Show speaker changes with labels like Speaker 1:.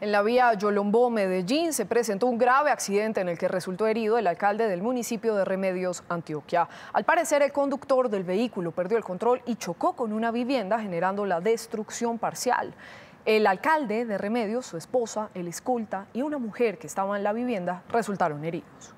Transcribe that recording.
Speaker 1: En la vía Yolombó-Medellín se presentó un grave accidente en el que resultó herido el alcalde del municipio de Remedios, Antioquia. Al parecer, el conductor del vehículo perdió el control y chocó con una vivienda generando la destrucción parcial. El alcalde de Remedios, su esposa, el escolta y una mujer que estaba en la vivienda resultaron heridos.